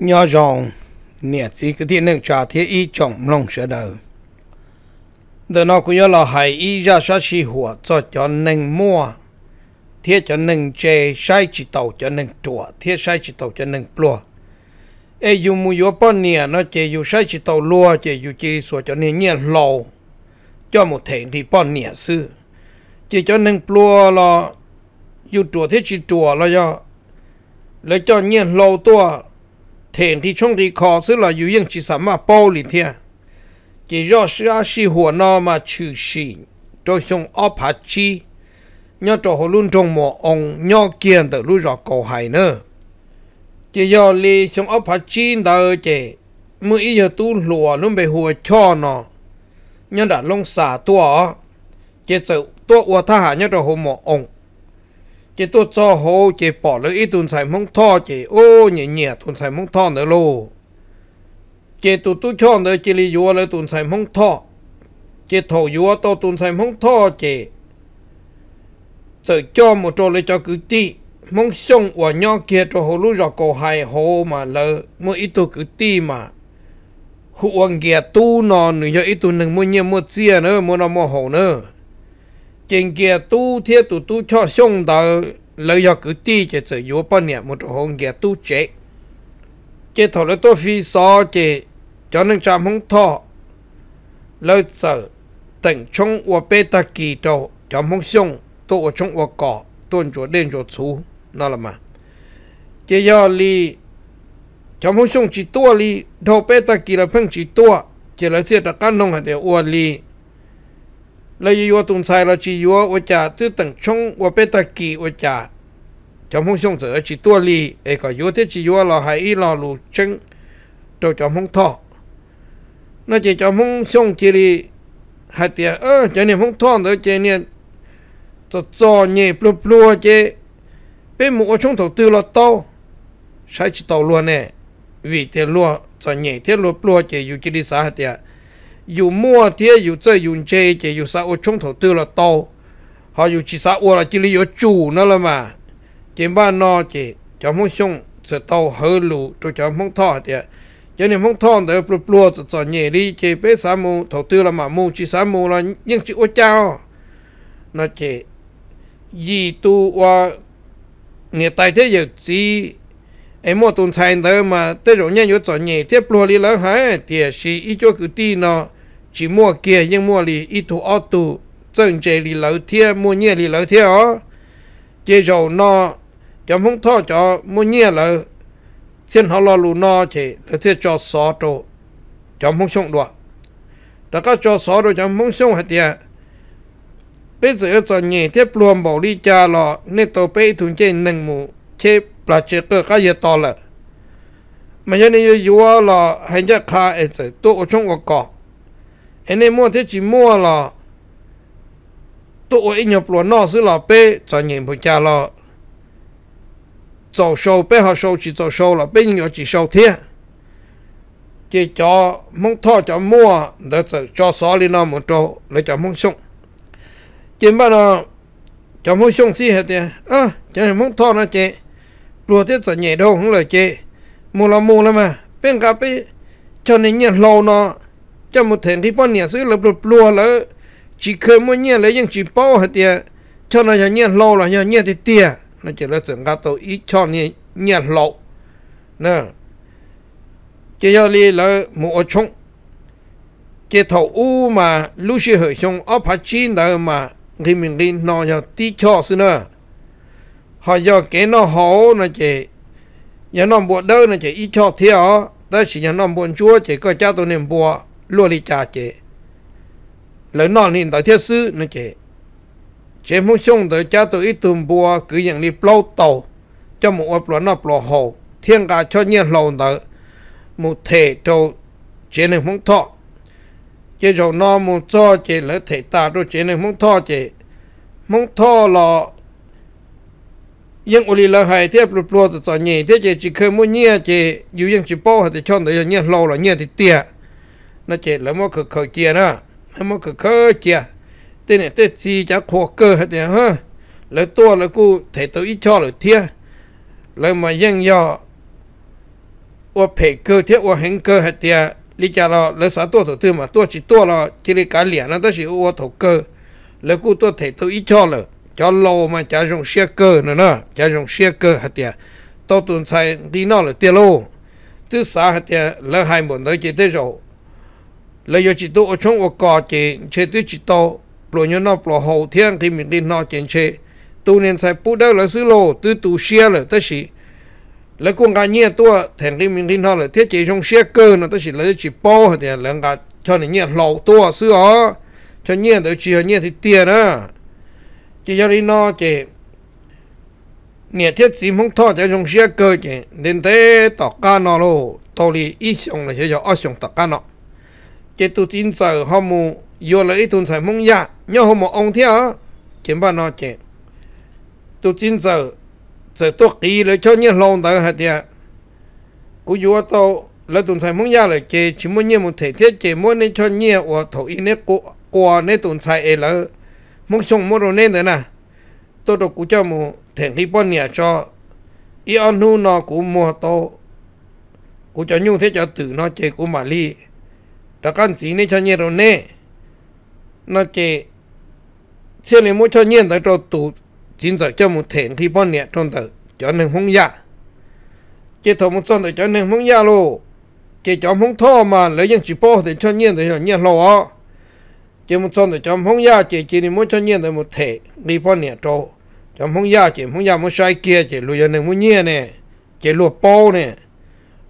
nhỏ rộng nè chỉ cái thiên nước trà thế y trọng lòng sẽ đời đời nó cũng là hai y ra sát si hùa cho cho nâng mua thế cho nâng chê sai chỉ tàu cho nâng chùa thế sai chỉ tàu cho nâng plua e dù mù yếu bọn nè nó chê dù sai chỉ tàu lua chê dù chỉ sủa cho nè nhẹ lâu cho một thể thì bọn nè sư chỉ cho nâng plua lo, dù chùa thế chỉ chùa lo do lấy cho nhẹ lâu tua thiền thì trong thì khó sức là dù yên chỉ sắm mà bao liền thiệt chỉ do sự á sĩ hồ nó mà trừ sĩ cho xong ốp hạt chi nhớ cho hồ luôn trong mùa ông nhớ kiên tự lũ rõ cầu hài nữa chỉ do li xong ốp hạt chi đỡ chỉ mới giờ tu lùa luôn bị hùa cho nó nhớ đã lông xả tua chỉ sự tua ua tha nhớ cho hồ mùa ông chỉ tôi cho hồ chỉ bỏ lỡ ít tuần xài mông thọ chỉ ô nhẹ nhẹ tuần xài mông thọ nữa luôn. chỉ tôi tôi cho nữa chỉ li vua lỡ tuần xài mông thọ chỉ thầu vua tôi tuần xài mông thọ chỉ sợ cho một trò lấy cho cứ ti mông xong và nhau kia cho hồ lúc rồi cổ hai hồ mà lỡ mua ít tôi cứ ti mà hụt kia tu nó nữa cho ít tuần đừng mua nhiều mua chia nữa mua nó mua hồ nữa chính kia tu thiết tu tu cho xong đó lấy cho cứ đi chỉ chơi yếu bao nhiêu một hồn kia tu chế chỉ thọ lấy tôi phi so chỉ cho nên chạm không thọ lấy sợ tỉnh chung và bê ta kỳ đầu chạm không xong tôi ở trong và cỏ tuôn chỗ đến chỗ chú nó là mà chỉ do li chạm không xong chỉ tua li đầu bê ta kỳ là phân chỉ tua chỉ là xe đặt căn nông hạt để uo li ลยยัวตุงไซเราจียัววจ่าตื้อตั้งชงวเปตะกีวจ่าจอมพงษ์ชงเสือจีตัวลีเอกยัวเทจียัวเราหายอีรอลูชงโจจอมพงษ์ทอนั่นจีจอมพงษ์ชงจีรีหายเตียเออจะเนี่ยพงษ์ทอเดอเจเนี่ยจะจอเนี่ยปลัวปลัวเจเป็นหมูชงถูกตื้อเราโตใช้จีตัวลัวเน่วีเทลัวจะเนี่ยเทลัวปลัวเจอยู่จีรีสาหัยเตีย dù mua thì dù chơi dù chơi chỉ dù sao chung thầu tư là to họ dù chỉ sao là chỉ lý do chủ nó là mà chỉ ba nó chỉ cho mong xong sẽ to hơ lù cho cho mong thọ thì cho nên mong thọ để bù bù cho cho nhẹ đi chỉ bé sáu mù thầu tư là mà mù chỉ sáu mù là nhưng chỉ ô chao nó chỉ gì tu qua người tài thế giờ chỉ em mua tuần sai đó mà tới rồi nhá nhớ cho nhỉ tiếp luôn đi lớn hả thì chỉ ít cho cứ đi nó chỉ mua kia nhưng mua đi ít thu ô tô chân chế đi lỡ thiệt mua nhẹ đi lỡ thiệt ó chế rồi nó chẳng không thọ cho mua nhẹ lỡ xin họ lo lù nó chỉ lỡ thiệt cho xó trộn chẳng không xong được đã có cho xó rồi chẳng không xong hết tiệt bây giờ cho nhẹ tiếp luôn bảo đi cha lọ nên tôi bây thùng trên nâng mù chép là chỉ có cái gì to là mà giờ này vừa là hành chắc khá ấy chứ tôi ở trong quốc có anh em mua thế chỉ mua là tôi ở nhập luôn nó sẽ là bé cho nhìn phụ cha là cho sâu bé họ sâu chỉ cho sâu là bé nhỏ chỉ sâu thế chỉ cho mong thọ cho mua để cho xóa lên nó một chỗ để cho mong sống chỉ bao đầu cho mong sống gì hết đi, à chỉ mong thọ nó chỉ rùa thế sợ nhảy đâu không lời chê mù là mù là mà bên gặp ấy cho nên nhà lâu nó cho một thèn thì bao nhiêu sự lập lập lùa là chỉ khơi mỗi nhà lấy những chỉ bao hạt tiền cho nó nhà nhà là nhà thì tiền nó chỉ là 整个都一 cho nhà nhà lâu nè chỉ cho là mù ở chung chỉ u mà lúc xưa hồi xong ở phát triển mà người mình nó nhà tí cho xưa nữa họ giờ cái nó hổ nó chị nhà nó bộ đỡ nó chị ít cho thiếu ta chỉ nhà nó bộ chúa chị có cha tôi niệm bộ luôn đi cha chị lấy nó nhìn tới thiết sư nó chị chị muốn xong tới cha tôi ít tuần bộ đi plau tàu cho một ấp lúa nó plau hổ thiên cả cho nhiên lâu tới một thể trâu chị này muốn thọ chị rồi nó muốn cho chị lấy thể ta rồi chị này muốn thọ chị muốn thọ là ยังอุลีละหายเทียบปลุปลัวจะสอนเนี่ยเทียจะจีเคมุ่เนี่ยเจอยู่ยังจีป้หัดช่อนแต่ยังเนี่ยเราละเนี่ยติเตียนะเจแล้วมันคือเคยเจียนะแล้วมันคือเคยเจียเตเนี่ยเตจีจะขวเกอหัดเนี่ยฮะแล้วตัวแล้วกูเทตัวอีช่อหรือเทียแล้วมายังย่อว่าเพกเกอเทียว่าเห็นเกอหัดเตียลิจาเราแล้วสาตัวตัวตื่นมาตัวจีตัวเราจิริการเหลี่ยนันตัวจีว่าถูกเกอแล้วกูตัวเทตัวอีช่อเลย cho lô mà cha dùng xe cơ nữa nè cha dùng xe cơ hạt tiệt tao tuần sai đi nọ là tiệt lô. thứ sa hạt tiệt lỡ hai bọn tới chỉ tới rồi lấy cho chỉ tu ở trong ở cò chị chế tới chị tao lo nhớ nó lo hậu thiên thì mình đi nó chén chế tu nên sai bút đâu là xứ lô tư tu xe là tới sĩ lấy con gà nhẹ tua thành đi mình đi nọ là thiết chế dùng xe cơ nó tới sĩ lấy chỉ bao hạt tiệt lỡ gà cho nên nhẹ lầu tua xứ ó cho nhẹ tới chỉ nhẹ thì tiền đó chỉ cho đi nó chỉ nhiệt thiết gì không thôi cho chúng xe cơ chỉ đến thế tọt cá nó lo tôi đi ít xong là sẽ cho ít xong tọt cá nó chỉ tu tin sợ họ mu vô lấy ít tuần sai mông ya dạ. nhớ họ mu ông theo kiếm ba nó chỉ tu tin sợ sợ tôi kỳ lấy cho nhớ lòng tới hạt địa cú vô tôi lấy tuần sai mông ya dạ là chỉ chỉ muốn nhớ một thể thiết chỉ muốn nên cho nhớ và thổi nên qua nên tuần sai ấy là mong sông mô rồi nên thế nè tôi đọc cú cho mù thèn khi bọn nhà cho y on nu nó cụ mua tô cú cho nhung thế cho tử nó chê cụ mà ly đã căn sĩ nên cho nhẹ rồi nè nó chê xe này mua cho nhẹ tới cho tụ chính giờ cho mù thèn khi bọn nhà trong tử cho nên không dạ chê thọ một son tử cho nên không dạ luôn chê cho không thọ mà lấy dân chỉ bố thì cho nhẹ thì cho nhẹ lâu á chỉ muốn số thì chấm không ya chỉ chỉ muốn cho nhiên là một thể đi phong nè trâu chấm không ya chỉ không ya muốn sai kia chỉ lùi này muốn nhiên nè chỉ lùi bao nè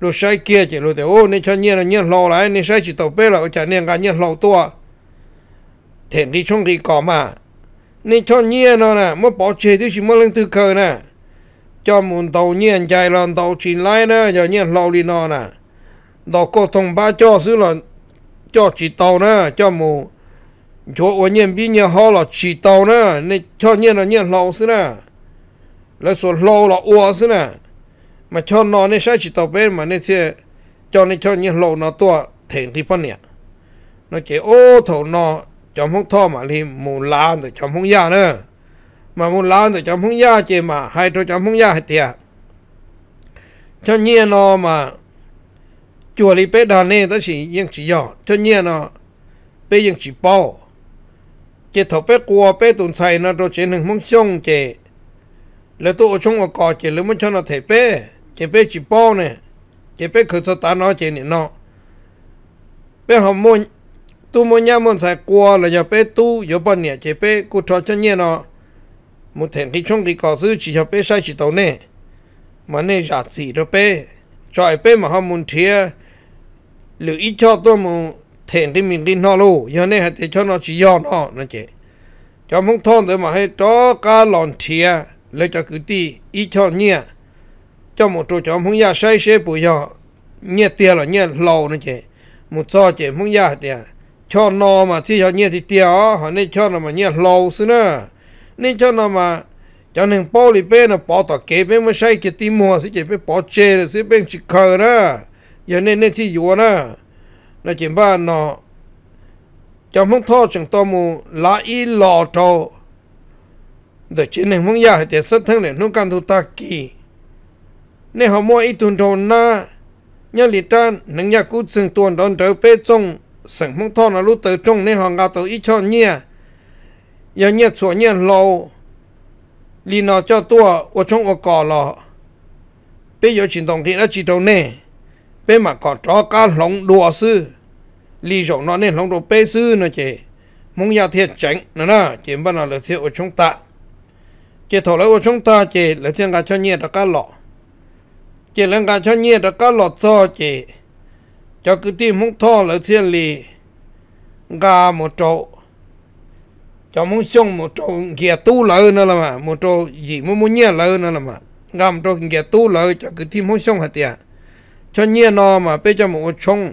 lùi sai kia chỉ lùi thì ô nên cho nhiên là nhiên lâu lại nên sai chỉ tàu bê là chả nên cả nhiên lâu tua thể đi xong đi cỏ mà nên cho nhiên nó nè muốn bỏ chế thì chỉ muốn lên từ khơi nè cho muốn tàu nhiên chạy lần tàu chỉ lại nè giờ nhiên lâu đi nó nè đó cô thông ba cho xứ là cho chỉ tàu nè cho mù cho ở nhiên bi nhà họ là chỉ tàu nè nên cho nhiên là nhiên lâu xí nè là số lâu là ua xí nè mà cho nó nên sai chỉ tàu bên mà nên sẽ cho nên cho nhiên lâu nó tua thèn thì phân nè nó chỉ ô thầu nó chấm không thọ mà thì mù lan rồi chấm không ya nữa mà mù lan rồi chấm không ya chỉ mà hai thôi chấm không ya hay tiệt cho nhiên nó mà chùa đi bế đàn này ta chỉ yên chỉ nhỏ cho nhiên nó bây giờ chỉ bao chế thọ bé cua bé tụn xài nó đồ chế hằng mông xong chế là tụ trong ở cọ chế lấy mông cho nó thể bé chế bé chỉ bao nè chế bé khởi sơ tán nó chế nè nó bé họ mua tu mua nhà mua xài cua là giờ bé tu giờ bận nè chế bé cú cho chân nhẹ nó một thèn cái trong cái cọ sư chỉ cho bé sai chỉ tàu nè mà nè giả gì đó bé cho bé mà họ muốn thiệt lựa ít cho tôi muốn thiện cái mình đi nó luôn giờ này hãy để cho nó chỉ do nó nó chị cho mong thôn để mà hết cho cá lòn thìa lấy cho cứ đi ít cho nhẹ cho một chỗ cho mong ya say xe bùi giờ nhẹ tiền là nhẹ lâu nó chị một cho chị mong ya tiền cho nó mà chỉ cho nhẹ thì tiền họ nên cho nó mà nhẹ lâu xí nữa nên cho nó mà cho nên bao lì bên là bỏ tỏ kế bên mà say chị tim mua xí chị bên bỏ chê rồi xí bên chỉ khờ đó giờ này nên chỉ dùa đó là chỉ ba nó trong phong thọ chẳng to mu lá y lò trò để chỉ nên mong ya để sát thân để nông can thu ta kỳ nên họ mua ít tuần trò na nhớ lì ta nâng nhà cú sừng tuần đón trở về trong sừng phong thọ là lúc tới trong nên họ ngã tàu ít cho nhia giờ nhia chỗ nhia lâu lì nó cho tua ở trong ở cỏ lò bây giờ chuyển động thì đã chỉ đầu nè bé mà có cho cá lòng đùa sư lý rộng nó nên lòng đùa bê sư nữa chị mong giao thiệt tránh nó nè chỉ bắt nó là thiệt của chúng ta chị thổ lấy của chúng ta chị là thiên cả cho nhiệt được cá lọ chị lên cả cho nhiệt được cá lọ cho chị cho cứ tìm mong thọ là thiên lì gà một chỗ cho muốn xong một chỗ kia tu lợi nữa là mà một chỗ gì muốn muốn nhẹ lợi nữa là mà gà một chỗ kia tu lợi cho cứ tìm muốn xong hết tiệt cho nhiên nó mà bây giờ một chung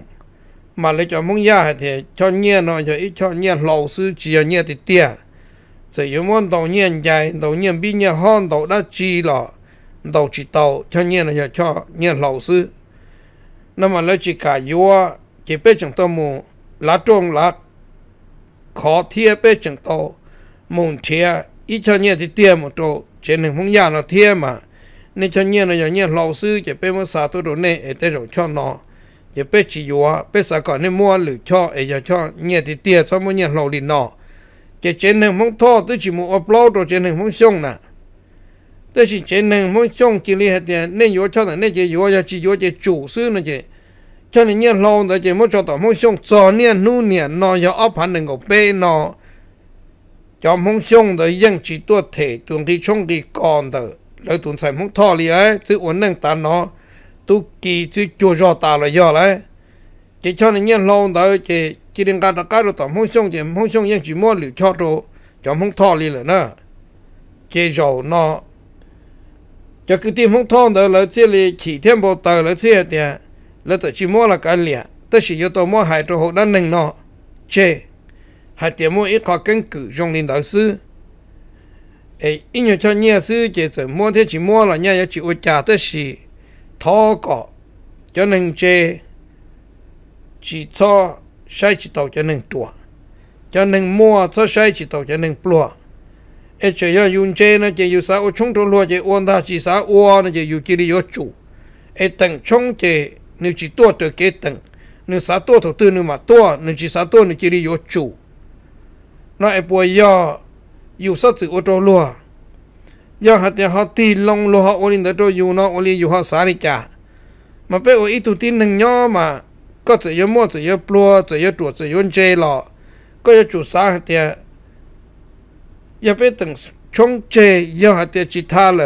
mà lấy cho mông ya thì cho nhiên nó cho ít cho nhiên lâu sư chỉ cho nhiên thì tiền sử dụng muốn đầu nhiên dài đầu nhiên bị nhiên hơn đầu đã chi lọ đầu chỉ đầu cho nhiên là cho nhiên lâu sư nó mà lấy chỉ cả yếu chỉ bây chẳng tôi mù lá trông lá khó thiê bây chẳng tôi mùng thiê ít cho nhiên thì tiền một chỗ trên đường mông ya nó thiê mà nên cho nhiên là nhà nhiên lão sư chỉ bé mua sao tôi đồ nè ở đây rồi cho nó chỉ bé chỉ vừa bé xả còn nè mua lử cho ở giờ cho nhiên thì tiền cho mua nhiên lão đi nọ, cái trên hàng mong thọ tôi chỉ mua upload rồi trên hàng mong xong nè tôi chỉ trên hàng mong xong chỉ li hết tiền nên vừa cho là nên chỉ vừa giờ chỉ vừa chỉ chủ sư nữa chỉ cho nên nhiên lão đó chỉ mua cho tôi mong xong cho nhiên nu nhiên nó giờ ấp hẳn đừng có bé nó cho mong xong đó dân chỉ tuột thể tuần thì xong thì còn đó lỡ tụi xài muốn thọ liền ấy chứ uốn nâng ta nó tu kỳ chứ chùa rò ta là do lại, chỉ cho nên nhân lâu đó chỉ chỉ đừng cả cái rồi tao muốn xong chỉ muốn xong nhân chỉ muốn liệu cho rồi cho muốn thọ liền là nè, chỉ rò nó cho cứ tìm không thọ đó lỡ chỉ là chỉ thêm bộ tờ lỡ chỉ thì lỡ tao chỉ mua là cái liền tất chỉ cho tao muốn hại cho hộ đã nâng nó chê hại tiền mua ít khó cân cử trong linh đạo sư 诶，因为像你是这种摸天去摸了，人要去我家的是淘个，就能这几草晒几道就能多，就能摸草晒几道就能多。而且要用这呢，就有啥我冲突落就我那是啥我呢就有这里要住，哎等冲这你去多得给等，你啥多头对你嘛多，你去啥多你这里要住，那一波要。อยู่สัตว์อุตโตลัวยาหัตยาหัตตีลงลัวโอลินเดโตอยู่นอโอลีอยู่หัสาริกามาเปโออีตุตินหนึ่งย่อมาก็จะยมัวจะยปลัวจะยตรวจจะยนเจหลอก็จะจุสาหัตยายาเปตึงชงเจยาหัตยาจิตาเล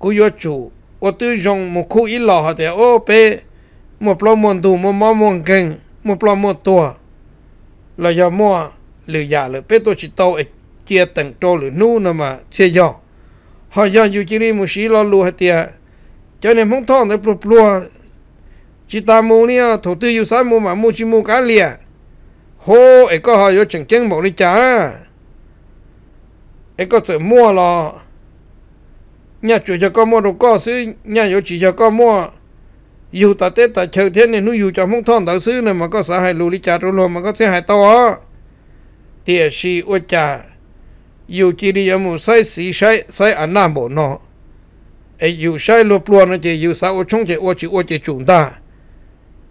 กูยจูอตุยงมุคุอิหลอหัตยาโอเปมัวปลอมวนดูมัวมอมวงเก่งมัวปลอมวนตัวลอยมัวหรือยาเลยเปตัวจิตโตเอก chia tầng trô lửa nu nè mà chia giò họ giò dù chỉ đi một xí lù lùa tiệt cho nên không thong để bụp lùa chỉ ta mua nè à, thổ tư dù sáng mua mà mua chỉ mua cá lìa hô ấy có họ vô chẳng chân một đi chả ấy có sự mua lo nhà chủ cho có mua đồ có xứ nhà vô chỉ cho có mua yêu ta tết ta chờ thế này nó yêu cho không thon tạo xứ này mà có xã hại lù đi chả rồi mà có sẽ hại to thì xì ô chả อยู่จีดียมูใส่สีใช้ใส่อันน้ำบ่นอไออยู่ใช้ลบลัวนะเจอยู่สาวชงเจอวจิอวจิจุนตา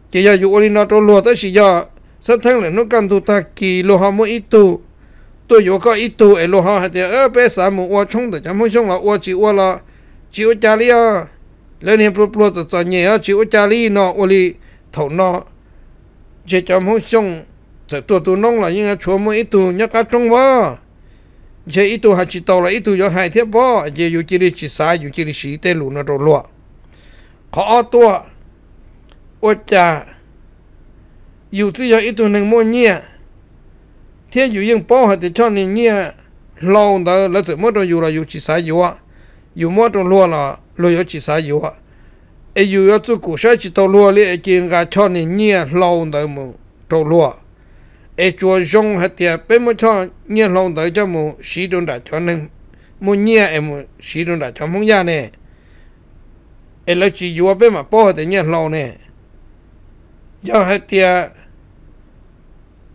เจยอยู่อลินาตัวลัวแต่สิยาสัทั้งเลยนกันตุตากีโลหะมอิตุตัวอยู่ก็อิตุไอโลหะเดียเออเปสามูอวชงแต่จำไม่ชงละอวจิอวละจิอวจาลียแล้วเนี่ยปลัวปลัวจะเนี่ยจิอวจาลีนออลิเถานอเจจำไม่ชงจะตัวตัวน้องละยังชัวมอิตุยักษ์กระจงว่าเจอิตวหัจิตอละอิตัวยอหายเทียบบ่เจอยู่จิริชิสายอยู่จิริชีเตลุนรลัวขอตัวอดจาอยู่ที่ยออิตัวหนึ่งมั่วเงี้ยเทียอยู่ยังป้อหัดชอน่เงี้ยลองเดอแล้วสมมติเราอยู่เราอยู่ชิสายอยู่ว่ะอยู่มั่วตรงลัวละเราอยู่ชิสายอยู่ว่ะไออยู่ยอจุกุชาจิตอลัวเลยไอเจียงกาชอน่เงี้ยลองเดอมึงตรงลัว ai chùa rong hạt tiệt bên một cho nhà lòng tới cho mu sĩ đồn đã cho nên mu nhà em mu sĩ đồn đã cho mong nhà nè ai lấy chỉ vua bên mà bỏ hết tiệt nhiều lòng nè do hạt tiệt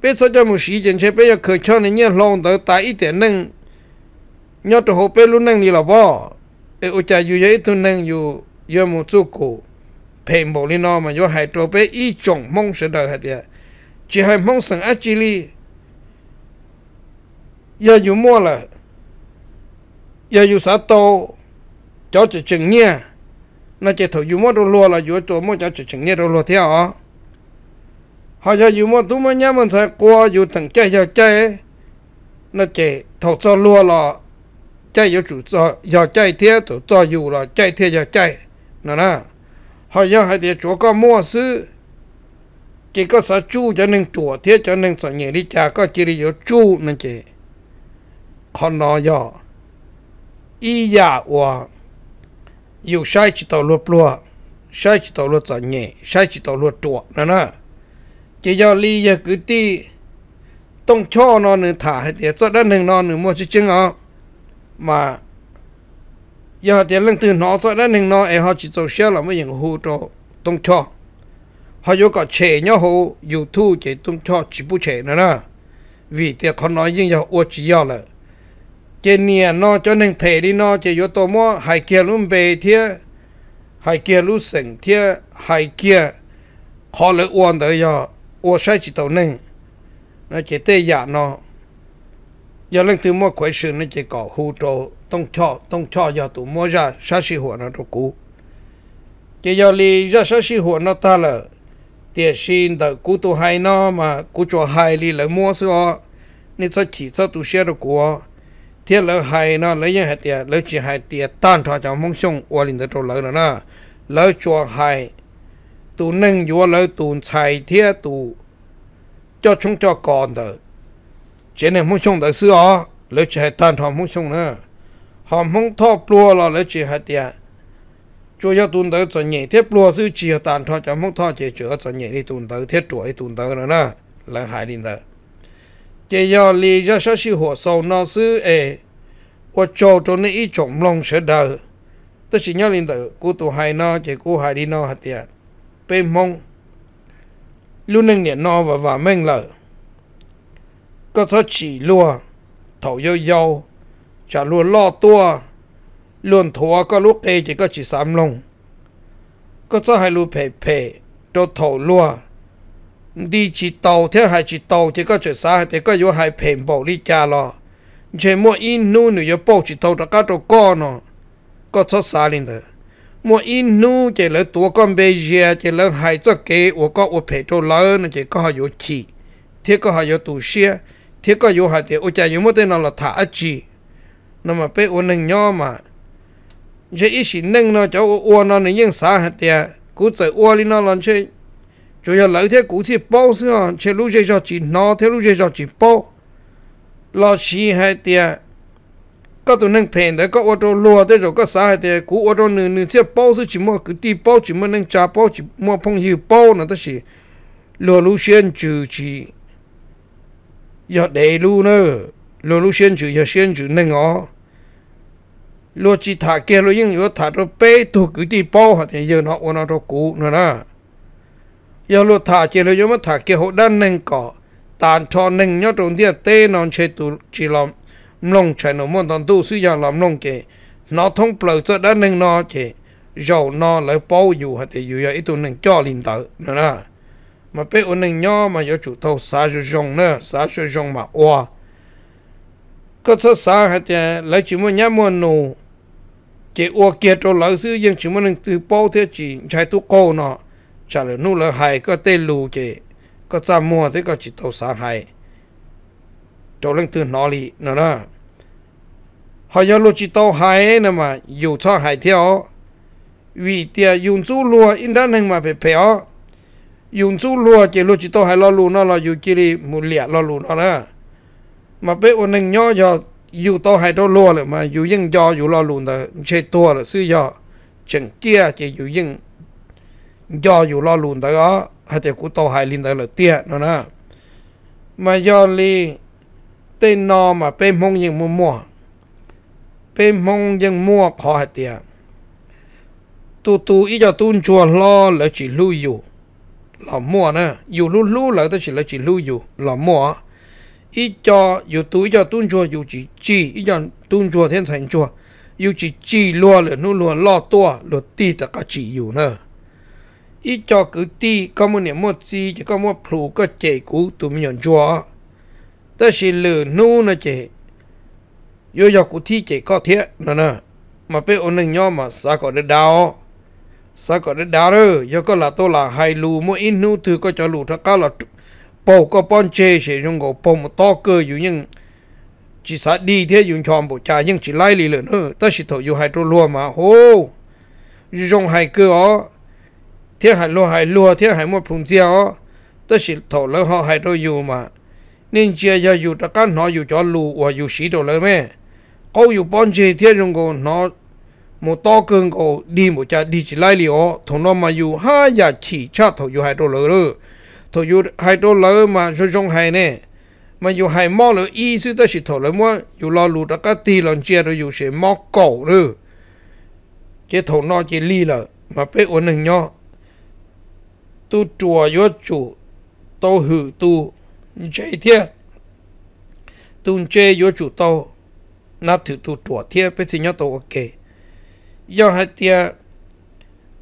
bên số cho mu sĩ chân chế bên giờ khởi cho nên nhà lòng tới tại ít tiền nâng nhớ tụ hộp bên luôn nâng đi là bỏ ai ở cha dù vậy tu nâng dù dù mu chú cụ phèn bộ lên nó mà dù hai trụ bên ít chồng mong sẽ đời hạt tiệt chỉ hai mong sang ác chỉ li giờ dù mua là giờ dù xã tô cho chỉ chừng nha nó chỉ thầu dù mua đồ lúa là dù chỗ mua cho chỉ chừng nha đồ lúa theo à họ giờ dù mua tú mua nhá mình sẽ qua dù thằng chơi giờ chơi nó chỉ thầu cho lúa là chơi giờ chủ cho giờ chơi thế thầu cho dù là chơi thế giờ chơi nè nè họ giờ hai đứa chỗ có mua xứ กิก็สะจู้จะหนึ่งจั่วเทียจะหนึ่งสังเยดิจาก็จิริโยจู้นั่นเจคอนอยออียาวะวอยู่ใช้จิตตลวดปลัวใช้จิตตลวดสังเยใช้จิตตลวดจั่วนั่นนะเจยอลียากุตีต้องช่อนอนหนึ่งถ่าให้เดี๋ยจะด้านหนึ่งนอนหนึ่งมัวจึงเอามายาเดี๋ยเรื่องตื่นนอนจะด้านหนึ่งนอนไอฮอจิตโซเชียลเราไม่อย่างหูโตต้องช่อ họ yêu có chế nhau hồ yêu thu chế tung cho chỉ bu chế nữa nè vì tiếc con nói riêng giờ ô chỉ yêu là chế nia nó cho nên phê đi nó chế yêu tổ mua hai kia luôn bề thiê hai kia luôn sừng thiê hai kia khó lấy uôn tới giờ ô sai chỉ tàu nên nó chế tê giả nó giờ lên từ mua quậy sự nó chế cỏ hù trồ tông cho tông cho giờ tụ mua ra sa sĩ hùa nó đồ cũ chế giờ li ra sa sĩ hùa nó ta là tiền xin đợi cú tu hai nó mà cú cho hai li lại mua số, nên cho chỉ cho tu xe được qua, thiết lỡ hai nó lấy những hạt tiền lỡ chỉ hai tiền tan thọ cho mong sung qua linh tới lỡ nữa nè lỡ cho hai tu nâng vô lỡ tu chạy thiết tu cho chúng cho còn đợi chỉ nên mong sung đợi sữa lỡ chỉ hai tan thọ mong sung nữa họ mong thọ bùa là lỡ chỉ hai tiền chúa yêu tuân tử cho nhẹ thiết lúa sư chia tàn thọ cho mốc thọ chế chữa cho nhẹ đi tuân tử thiết chuỗi tuân tử nữa nè là hải đình tử chế yêu lý cho sơ sư hộ sâu nó sư ê và cho cho nên ý trộm lòng sẽ đờ tôi chỉ nhớ linh tử cô tu hai nó chế cô hải đi nó hạt tiệt bê mong lưu nâng niệm nó và và mênh lờ có thể chỉ lúa thầu yêu yêu chả lúa lo tua luôn thua có lúc tê chỉ có chỉ sám lông có cho hai lúc phê phê cho thổ lúa đi chỉ tàu thế hai chỉ tàu thì có chỉ xa hay thế yếu hai phê bảo đi cha lo chỉ mua in nu yếu bảo chỉ tàu đã cá trâu con nó có cho xa lên thôi mua in nu lấy tua con bê dìa chỉ lấy hai cho kế của có của trâu lớn chỉ có hai yếu chỉ thế có hai yếu tù xia thế có yếu hai thế ô cha yếu mua tên nào là thả chỉ nó mà bé ô nhau mà chứ ít chỉ nâng nó cháu uôn nó nên những sao hết địa cú chạy uôn đi nó lần chơi chủ yếu lợi thế cú chỉ bao xí hòn chơi lúc chơi cho chỉ nó thế lúc chơi cho chỉ bao lo chỉ hết địa có tụi nâng phèn đấy có ô tô lùa đấy rồi có sao hết địa cú ô tô nửa nửa xe bao xí chỉ mua cứ đi bao chỉ mua nâng trà bao chỉ mua phong hiệu bao nó đó là lùa lúc xuyên trừ chỉ giờ để luôn nữa lùa lúc xuyên trừ giờ xuyên trừ nâng ó lo chỉ thả kia lo yên yếu thả lo bê tu cứ đi bao hả thì giờ nó ôn nó rồi cũ nữa nè giờ lo thả kia lo yếu mà thả kia hộ đan nâng cọ, tàn cho nâng nhớ trong địa tê non chơi tu chỉ làm nông chạy nó muốn tàn tu sử giờ làm nông kì nó thông bờ cho đan nâng nó kì dầu nó lại bao dù hả thì dù giờ ít tu nâng cho liền tử nữa nè mà bê ôn nâng nhớ mà giờ chủ thâu xa cho rong nữa sao cho rong mà oa có số sao hả chả lấy chỉ muốn nhắm muốn nổ chỉ ô kia cho lỡ sư nhưng chỉ muốn từ bao thế chỉ chạy tu cô nọ chả là nu lỡ hay có tên lù chỉ có ra mua thế có chỉ tàu sao hay cho lên từ nó lì nữa đó họ giờ lô chỉ tàu hay nè mà dù cho hay theo vì tiền dùng chú lùa in đã nên mà phải phéo dùng chú lùa chỉ lô chỉ tàu hay lo lù nó là dù chỉ đi một lẻ lo lù nó đó mà bé ôn định nhỏ giờ dù to hay to lúa rồi mà dù dân do dù lo luôn là chơi tua rồi suy giờ chẳng kia chỉ dù dân do dù lo luôn tới đó hay thì cũng to hay lên tới là tia nó nè mà do li tên nó mà bé mong dân mua mua bé mong dân mua khó hay tia tu tu ý cho tu chùa lo là chỉ lưu dù là mua nè dù lưu lưu là tới chỉ là chỉ lưu dù là mua 一家有多一家蹲着有几几，一家蹲着天成着，有几几落了，努落落多落地的个只有呢。一家个地，个么年么子，这个么铺个结果都没人抓，但是了努呢这，有要个地这个天呢呢，嘛被我们要嘛啥个的到。สะกดดาร์ยก็ลาตัวลาไฮลูโมอินนูถือก็จะลูทักกาลา bộ có bọn chế sẽ dùng có bộ một to cơ dù nhưng chỉ sát đi thế dùng chọn bộ trà nhưng chỉ lại lì lợn nữa ta chỉ thổ dù hai trâu lùa mà hô dù dùng hai cơ ó thế hai lùa hai lùa thế hai một phùng chia ó ta chỉ thổ, lỡ họ hai trâu dù mà nên chia ra dù ta cán họ dù cho lù và dù sĩ đồ lỡ mẹ câu dù bọn chế thế dùng có nó một to cơn có đi một trà đi chỉ lại lì ó thổ nó mà dù hai giờ chỉ cha thổ dù hai trâu lỡ rồi thổ yu hai đô lỡ mà cho trong hai nè mà yu hai mỏ lỡ y sư ta chỉ thổ lỡ mua yu lo lụt đã cá tì lòn chia rồi yu sẽ mỏ cổ rồi chế thổ nó chế ly lỡ mà bé ổn hình nhau tu chùa yu chủ tô hử tu chế thiệt tu chế yu chủ tô na thử tu chùa thiệt bé thì nhau tô ok do hai tia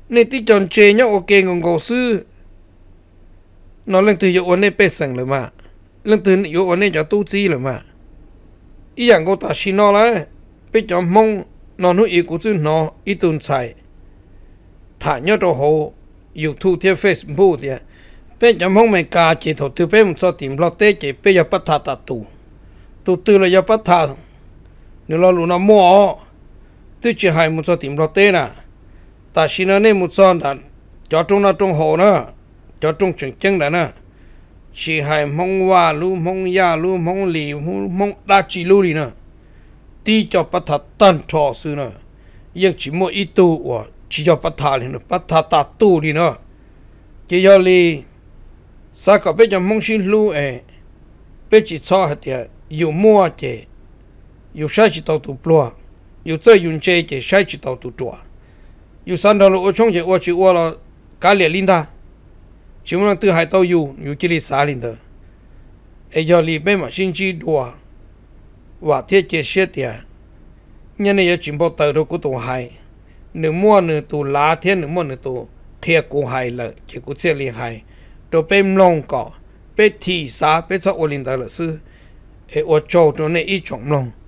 nên tí chọn chế nhau ok ngon gò sư นอเรื่องตื่นยูวันนี้เป็ดสั่งเลยมาเรื่องตื่นยูวันนี้จะตู้จีเลยมาอีอย่างก็ตัดชินอเล้วเปจอมมงนอนหุ่ยกูจื้อนออีตุนใส่ถ่ายยอดโอโหอยู่ทูเทียเฟซบุ๊กเดียเป็ดจอมมงไม่กาเจถอดถือเป็มุสติมลอเต้เจเป็ดยาปัทธาตัดตูตูตื่นเลยยาปัทธาเนื้อเราลุนอมอตื้อเจหายมุสติมลอเต้น่ะต่ชินอเนี่ยมุสอนดันจอดตรงนั้นตรงโหนะ cho trung trường chân đã nè chỉ hai mong wa lu mong ya lu mong lì mong đa chi lu đi nè ti cho bắt thật tân trò sư nè nhưng chỉ mỗi ít tu của chỉ cho bắt thà đi nè bắt thà ta tu đi nè chỉ giờ lì sao có biết cho mong xin lu ấy biết chỉ cho hết tiệt yêu mua chè yêu sai chỉ tàu tụ ploa yêu chơi yun chè chè sai chỉ tàu tụ chua yêu san đó là ô chong chè ô chỉ ô lo, cá liền linh ta chúng nó tự hại tàu dù dù chỉ đi xa lên thôi, ai giờ lì bên mà sinh chi đùa và thiết chế xe tiệt nhân này chỉ bảo tàu đâu cũng tụ hại nửa mua nửa tụ lá thiên nửa mua nửa tụ thiệt cũng hại là chỉ có xe liền hại rồi bên lòng cỏ bên thị xã bên sao ô linh đó là sư ai ô châu cho nên ít trọng lòng